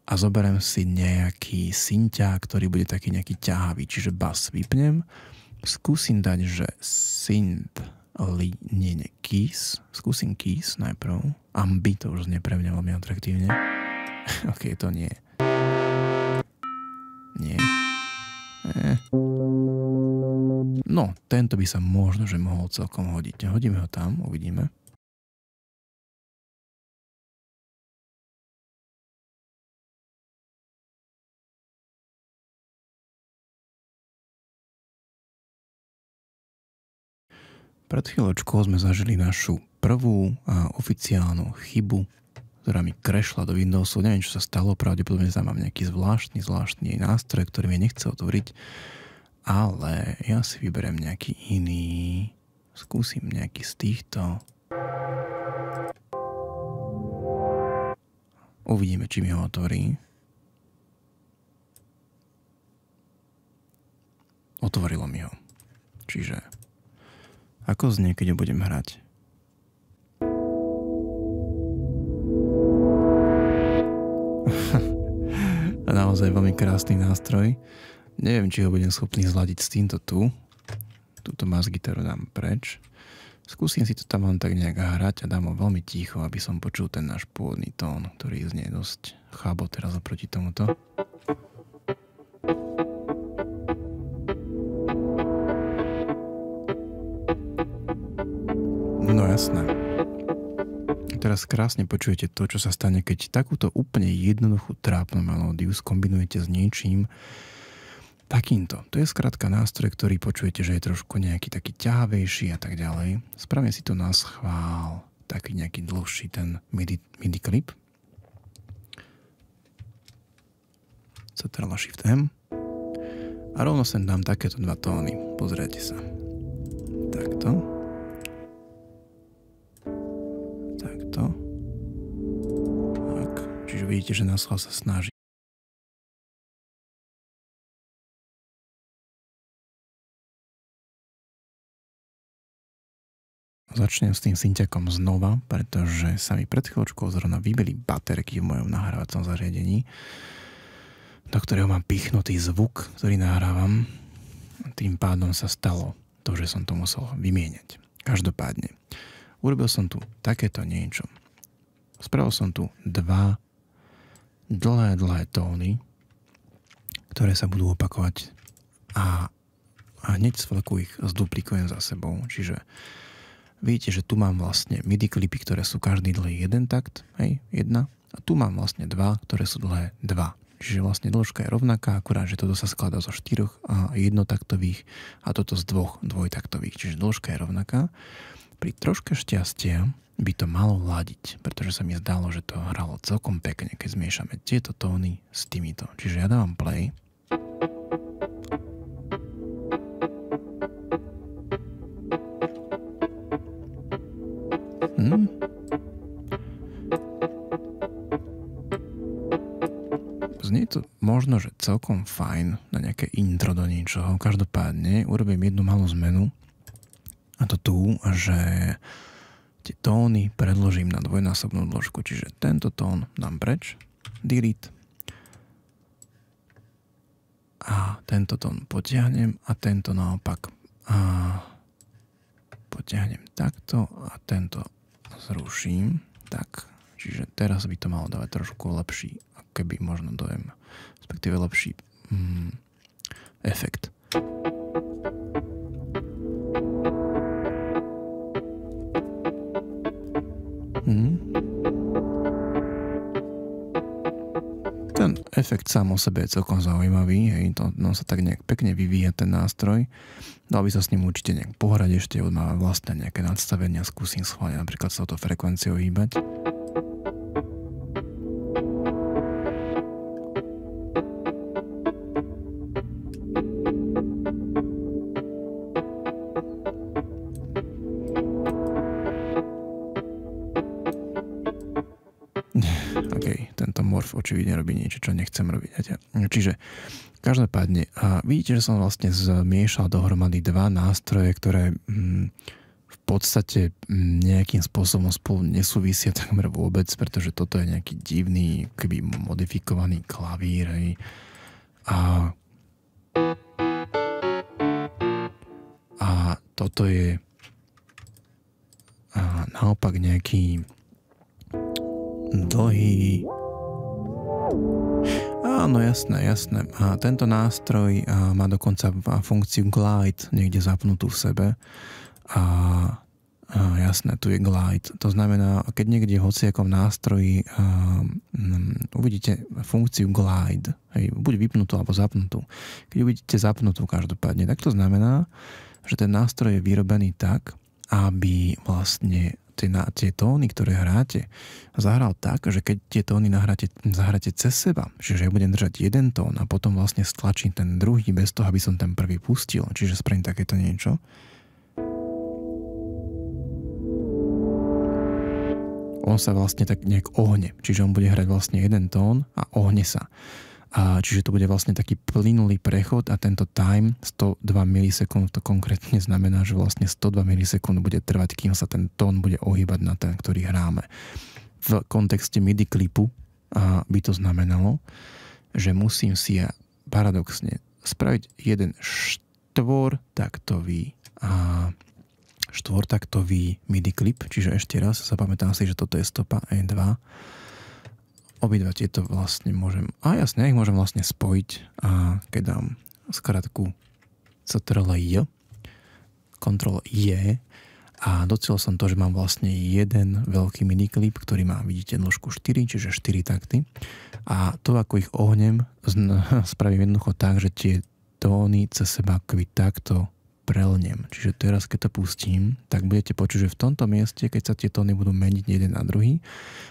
a zoberiem si nejaký synťa, ktorý bude taký nejaký ťahavý, čiže bas vypnem, skúsim dať, že synth li, nie, nie, keys, skúsim keys najprv, ambi to už znie pre mňa veľmi atraktívne, ok, to nie, nie, eh. No, tento by sa možno, že mohol celkom hodiť. Hodíme ho tam, uvidíme. Pred chvíľočkou sme zažili našu prvú a oficiálnu chybu, ktorá mi krešla do Windowsu. Neviem, čo sa stalo, pravdepodobne tam mám nejaký zvláštny, zvláštny nástroj, ktorý mi nechce otvoriť ale ja si vyberiem nejaký iný. Skúsim nejaký z týchto. Uvidíme, či mi ho otvorí. Otvorilo mi ho. Čiže ako znie, keď ho budem hrať? Naozaj veľmi krásny nástroj. Neviem, či ho budem schopný zladiť s týmto tu. Tuto mas gitaru dám preč. Skúsim si to tam len tak nejak hrať a dám ho veľmi ticho, aby som počul ten náš pôvodný tón, ktorý znie dosť chábo teraz oproti tomuto. No jasné. Teraz krásne počujete to, čo sa stane, keď takúto úplne jednoduchú trápnu melódiu skombinujete s niečím, takýmto. To je skrátka nástroj, ktorý počujete, že je trošku nejaký taký ťahavejší a tak ďalej. Spravím si to na schvál, taký nejaký dlhší ten MIDI, MIDI klip. Ctrl Shift M. A rovno sem dám takéto dva tóny. Pozrite sa. Takto. Takto. Tak. Čiže vidíte, že schvál sa snaží Začnem s tým synťakom znova, pretože sa mi pred chvíľočkou zrovna vybili baterky v mojom nahrávacom zariadení, do ktorého mám pichnutý zvuk, ktorý nahrávam. Tým pádom sa stalo to, že som to musel vymieňať. Každopádne, urobil som tu takéto niečo. Spravil som tu dva dlhé, dlhé tóny, ktoré sa budú opakovať a, a hneď z ich zduplikujem za sebou. Čiže Vidíte, že tu mám vlastne MIDI klipy, ktoré sú každý dlhý jeden takt, hej, jedna. A tu mám vlastne dva, ktoré sú dlhé dva. Čiže vlastne dĺžka je rovnaká, akurát, že toto sa skladá zo štyroch a jednotaktových a toto z dvoch dvojtaktových. Čiže dĺžka je rovnaká. Pri troške šťastia by to malo ladiť, pretože sa mi zdalo, že to hralo celkom pekne, keď zmiešame tieto tóny s týmito. Čiže ja dávam play Mm. Znie to možno, že celkom fajn na nejaké intro do niečoho. Každopádne urobím jednu malú zmenu a to tu, že tie tóny predložím na dvojnásobnú dĺžku, čiže tento tón dám preč, delete a tento tón potiahnem a tento naopak a potiahnem takto a tento zruším. Tak, čiže teraz by to malo dávať trošku lepší, keby možno dojem, respektíve lepší mm, efekt. Mm. hmm ten efekt sám o sebe je celkom zaujímavý, hej, to, no, sa tak nejak pekne vyvíja ten nástroj. Dal by sa s ním určite nejak pohrať ešte, má vlastné nejaké nadstavenia, skúsim schválne napríklad sa o to frekvenciou hýbať. očividne robí niečo, čo nechcem robiť. Čiže každopádne, a vidíte, že som vlastne zmiešal dohromady dva nástroje, ktoré mm, v podstate mm, nejakým spôsobom spolu nesúvisia takmer vôbec, pretože toto je nejaký divný, keby modifikovaný klavír. Aj. A, a toto je a naopak nejaký dlhý Áno, jasné, jasné. A tento nástroj má dokonca funkciu glide niekde zapnutú v sebe. A, a jasné, tu je glide. To znamená, keď niekde v hociakom nástroji um, uvidíte funkciu glide, hej, buď vypnutú alebo zapnutú. Keď uvidíte zapnutú každopádne, tak to znamená, že ten nástroj je vyrobený tak, aby vlastne tie, na, tie tóny, ktoré hráte, zahral tak, že keď tie tóny nahráte, zahráte cez seba, čiže ja budem držať jeden tón a potom vlastne stlačím ten druhý bez toho, aby som ten prvý pustil, čiže spravím takéto niečo. On sa vlastne tak nejak ohne, čiže on bude hrať vlastne jeden tón a ohne sa. A čiže to bude vlastne taký plynulý prechod a tento time 102 milisekúnd to konkrétne znamená, že vlastne 102 milisekúnd bude trvať, kým sa ten tón bude ohýbať na ten, ktorý hráme. V kontexte MIDI klipu a by to znamenalo, že musím si ja paradoxne spraviť jeden taktový a taktový MIDI klip, čiže ešte raz zapamätám si, že toto je stopa E2 obidva tieto vlastne môžem, a jasne, ich môžem vlastne spojiť a keď dám skratku ctrl j, ctrl j a docel som to, že mám vlastne jeden veľký miniklip, ktorý má, vidíte, dĺžku 4, čiže 4 takty a to, ako ich ohnem, spravím jednoducho tak, že tie tóny cez seba takto prelnem. Čiže teraz, keď to pustím, tak budete počuť, že v tomto mieste, keď sa tie tóny budú meniť jeden na druhý,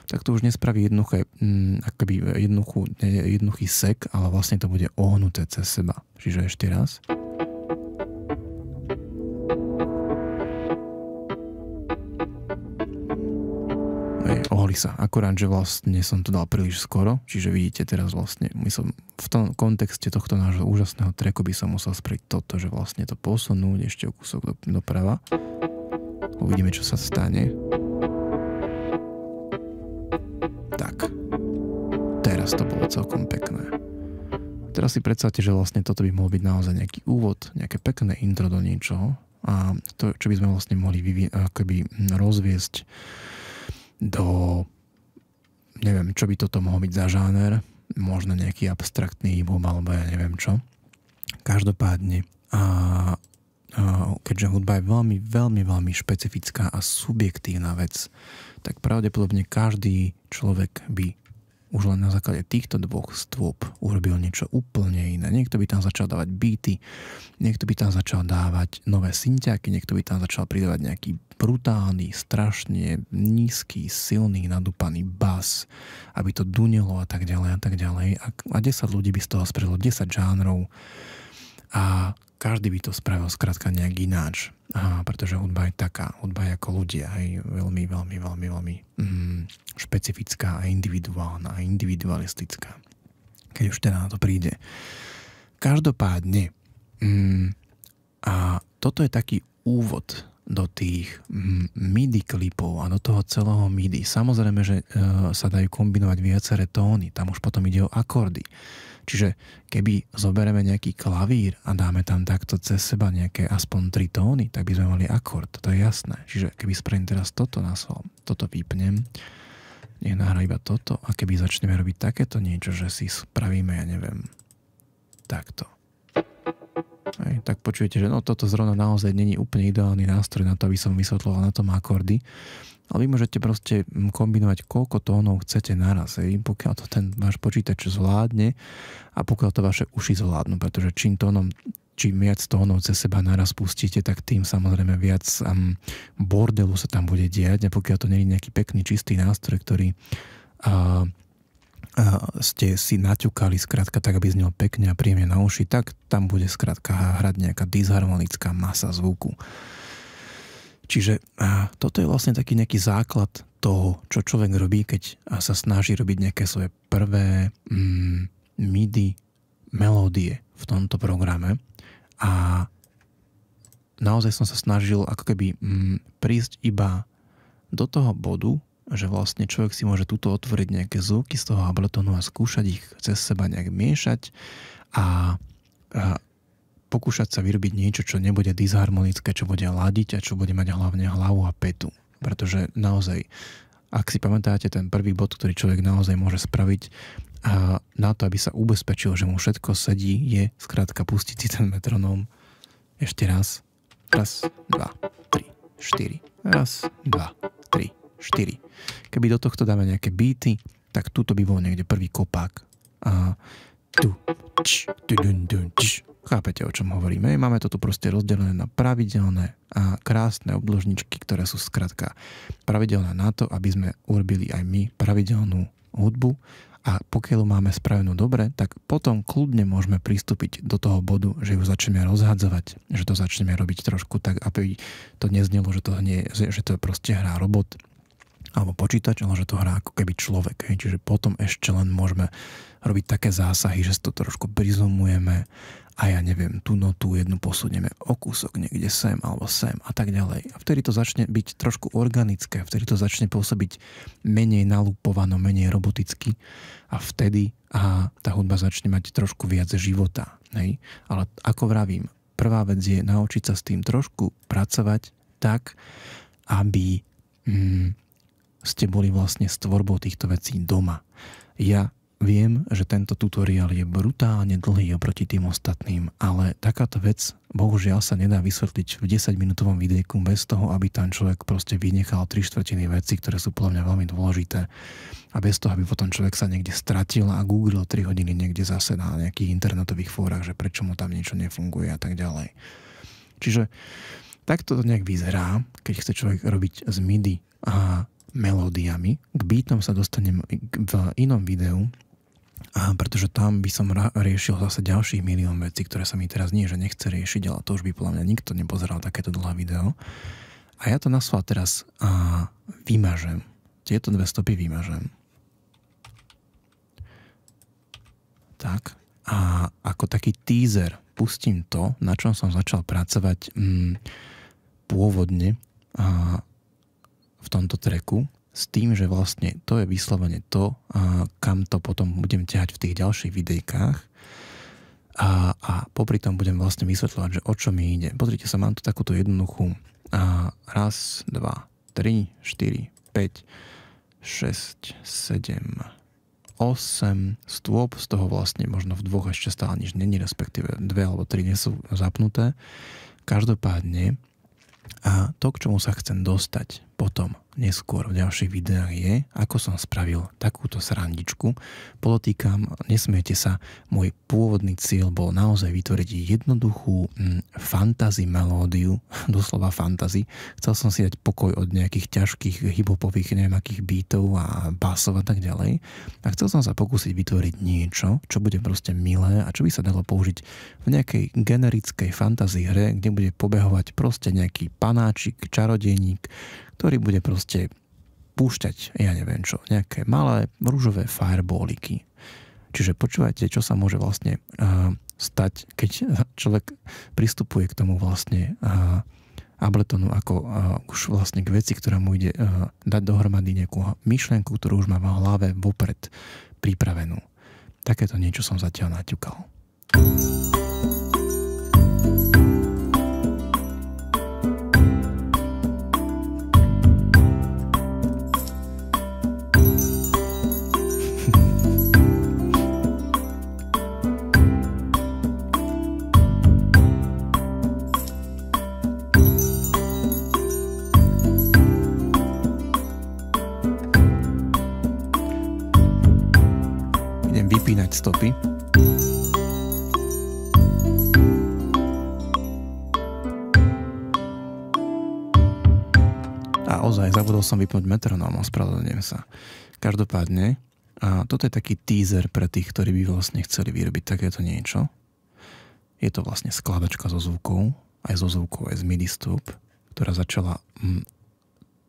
tak to už nespraví jednoduché, mm, akoby jednoduchú, jednoduchý sek, ale vlastne to bude ohnuté cez seba. Čiže ešte raz. Pohnuli sa. Akorát, že vlastne som to dal príliš skoro, čiže vidíte teraz vlastne, my som v tom kontexte tohto nášho úžasného treku by som musel spriť toto, že vlastne to posunúť ešte o kúsok do, doprava. Uvidíme, čo sa stane. Tak. Teraz to bolo celkom pekné. Teraz si predstavte, že vlastne toto by mohol byť naozaj nejaký úvod, nejaké pekné intro do niečoho a to, čo by sme vlastne mohli vyvi- akoby rozviesť do, neviem, čo by toto mohol byť za žáner, možno nejaký abstraktný hip alebo ja neviem čo. Každopádne, a, a keďže hudba je veľmi, veľmi, veľmi špecifická a subjektívna vec, tak pravdepodobne každý človek by už len na základe týchto dvoch stôp urobil niečo úplne iné. Niekto by tam začal dávať beaty, niekto by tam začal dávať nové synťaky, niekto by tam začal pridávať nejaký brutálny, strašne nízky, silný, nadúpaný bas, aby to dunelo a tak ďalej a tak ďalej. A, 10 ľudí by z toho spredlo 10 žánrov a každý by to spravil skrátka nejak ináč, a pretože hudba je taká, hudba je ako ľudia, aj veľmi, veľmi, veľmi, veľmi mm, špecifická a individuálna a individualistická, keď už teda na to príde. Každopádne, mm, a toto je taký úvod do tých mm, MIDI klipov a do toho celého MIDI. Samozrejme, že e, sa dajú kombinovať viaceré tóny, tam už potom ide o akordy. Čiže keby zoberieme nejaký klavír a dáme tam takto cez seba nejaké aspoň tri tóny, tak by sme mali akord, to je jasné. Čiže keby spravím teraz toto na sol, toto vypnem, nech nahrá iba toto a keby začneme robiť takéto niečo, že si spravíme, ja neviem, takto aj, tak počujete, že no toto zrovna naozaj není úplne ideálny nástroj na to, aby som vysvetloval na tom akordy. Ale vy môžete proste mm, kombinovať koľko tónov chcete naraz, aj, pokiaľ to ten váš počítač zvládne a pokiaľ to vaše uši zvládnu, pretože čím tónom čím viac tónov cez seba naraz pustíte, tak tým samozrejme viac um, bordelu sa tam bude diať a pokiaľ to nie je nejaký pekný, čistý nástroj, ktorý uh, Eh, ste si naťukali skrátka tak, aby znel pekne a príjemne na uši, tak tam bude skrátka hrať nejaká disharmonická masa zvuku. Čiže eh, toto je vlastne taký nejaký základ toho, čo človek robí, keď sa snaží robiť nejaké svoje prvé mm, MIDI melódie v tomto programe. A naozaj som sa snažil ako keby mm, prísť iba do toho bodu, že vlastne človek si môže tuto otvoriť nejaké zvuky z toho Abletonu a skúšať ich cez seba nejak miešať a, a pokúšať sa vyrobiť niečo, čo nebude disharmonické, čo bude ladiť a čo bude mať hlavne hlavu a petu. Pretože naozaj, ak si pamätáte ten prvý bod, ktorý človek naozaj môže spraviť, a na to, aby sa ubezpečil, že mu všetko sedí, je skrátka pustiť si ten metronóm ešte raz. Raz, dva, tri, štyri. Raz, dva, tri, 4. Keby do tohto dáme nejaké beaty, tak tuto by bol niekde prvý kopák. A tu, č, tu, dun, dun, č. Chápete, o čom hovoríme? Máme toto proste rozdelené na pravidelné a krásne obložničky, ktoré sú skratka pravidelné na to, aby sme urobili aj my pravidelnú hudbu a pokiaľ máme spravenú dobre, tak potom kľudne môžeme pristúpiť do toho bodu, že ju začneme rozhadzovať, že to začneme robiť trošku tak, aby to neznelo, že to, nie, že to proste hrá robot, alebo počítač, ale že to hrá ako keby človek. Hej. Čiže potom ešte len môžeme robiť také zásahy, že si to trošku prizumujeme a ja neviem, tú notu jednu posunieme o kúsok niekde sem alebo sem a tak ďalej. A vtedy to začne byť trošku organické, vtedy to začne pôsobiť menej nalúpovano, menej roboticky a vtedy a tá hudba začne mať trošku viac života. Hej. Ale ako vravím, prvá vec je naučiť sa s tým trošku pracovať tak, aby... Mm, ste boli vlastne s tvorbou týchto vecí doma. Ja viem, že tento tutoriál je brutálne dlhý oproti tým ostatným, ale takáto vec bohužiaľ sa nedá vysvetliť v 10-minútovom videjku bez toho, aby tam človek proste vynechal tri štvrtiny veci, ktoré sú podľa mňa veľmi dôležité a bez toho, aby potom človek sa niekde stratil a googlil 3 hodiny niekde zase na nejakých internetových fórach, že prečo mu tam niečo nefunguje a tak ďalej. Čiže takto to nejak vyzerá, keď chce človek robiť z MIDI a melódiami. K beatom sa dostanem v inom videu, a pretože tam by som ra- riešil zase ďalších milión vecí, ktoré sa mi teraz nie, že nechce riešiť, ale to už by podľa mňa nikto nepozeral takéto dlhé video. A ja to svoj teraz a, vymažem. Tieto dve stopy vymažem. Tak. A ako taký teaser pustím to, na čom som začal pracovať mm, pôvodne a v tomto treku s tým, že vlastne to je vyslovene to, kam to potom budem ťahať v tých ďalších videjkách a, a popri tom budem vlastne vysvetľovať, že o čo mi ide. Pozrite sa, mám tu takúto jednoduchú a raz, dva, tri, štyri, 5, šesť, sedem, osem stôp, z toho vlastne možno v dvoch ešte stále nič není, respektíve dve alebo tri nie sú zapnuté. Každopádne a to, k čomu sa chcem dostať potom, neskôr v ďalších videách je, ako som spravil takúto srandičku. Polotýkam, nesmiete sa, môj pôvodný cieľ bol naozaj vytvoriť jednoduchú mm, fantasy melódiu, doslova fantasy. Chcel som si dať pokoj od nejakých ťažkých hibopových, neviem akých beatov a basov a tak ďalej. A chcel som sa pokúsiť vytvoriť niečo, čo bude proste milé a čo by sa dalo použiť v nejakej generickej fantasy hre, kde bude pobehovať proste nejaký panáčik, čarodejník, ktorý bude proste púšťať, ja neviem čo, nejaké malé rúžové fireballiky. Čiže počúvajte, čo sa môže vlastne uh, stať, keď človek pristupuje k tomu vlastne uh, Abletonu ako uh, už vlastne k veci, ktorá mu ide uh, dať dohromady nejakú myšlienku, ktorú už má v hlave vopred pripravenú. Takéto niečo som zatiaľ naťukal. vypnúť metronóm, ospravedlňujem sa. Každopádne, a toto je taký teaser pre tých, ktorí by vlastne chceli vyrobiť takéto niečo. Je to vlastne skladačka so zvukov, aj zo zvukov, aj z MIDI stup, ktorá začala mm,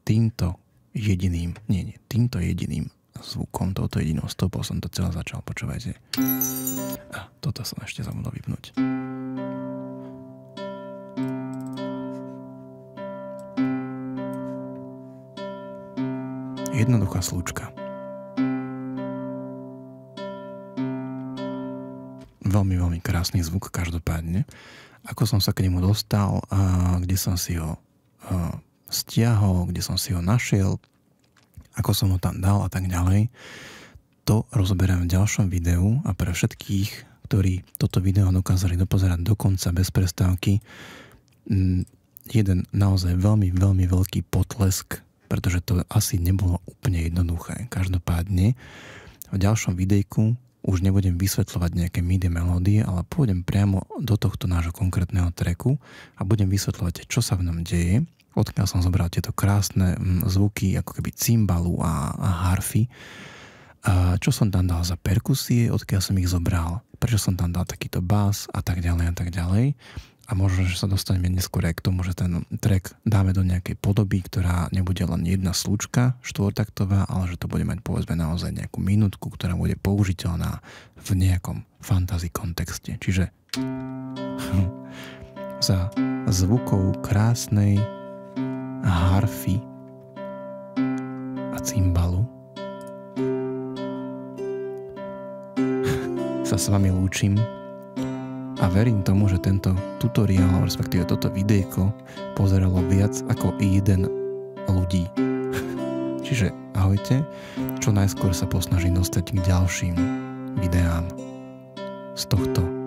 týmto jediným, nie, nie, týmto jediným zvukom, touto jedinou stopou som to celé začal, počúvajte. A toto som ešte zabudol vypnúť. Jednoduchá slučka. Veľmi, veľmi krásny zvuk každopádne. Ako som sa k nemu dostal, a kde som si ho a, stiahol, kde som si ho našiel, ako som ho tam dal a tak ďalej, to rozoberám v ďalšom videu a pre všetkých, ktorí toto video dokázali dopozerať dokonca bez prestávky, jeden naozaj veľmi, veľmi veľký potlesk pretože to asi nebolo úplne jednoduché. Každopádne v ďalšom videjku už nebudem vysvetľovať nejaké MIDI melódie, ale pôjdem priamo do tohto nášho konkrétneho treku a budem vysvetľovať, čo sa v ňom deje, odkiaľ som zobral tieto krásne mm, zvuky ako keby cymbalu a, a harfy, a čo som tam dal za perkusie, odkiaľ som ich zobral, prečo som tam dal takýto bás a tak ďalej a tak ďalej a možno, že sa dostaneme neskôr aj k tomu, že ten track dáme do nejakej podoby, ktorá nebude len jedna slučka štvortaktová, ale že to bude mať povedzme naozaj nejakú minútku, ktorá bude použiteľná v nejakom fantasy kontexte. Čiže za zvukov krásnej harfy a cymbalu sa s vami lúčim a verím tomu, že tento tutoriál, respektíve toto videjko pozeralo viac ako jeden ľudí. Čiže ahojte, čo najskôr sa posnažím dostať k ďalším videám z tohto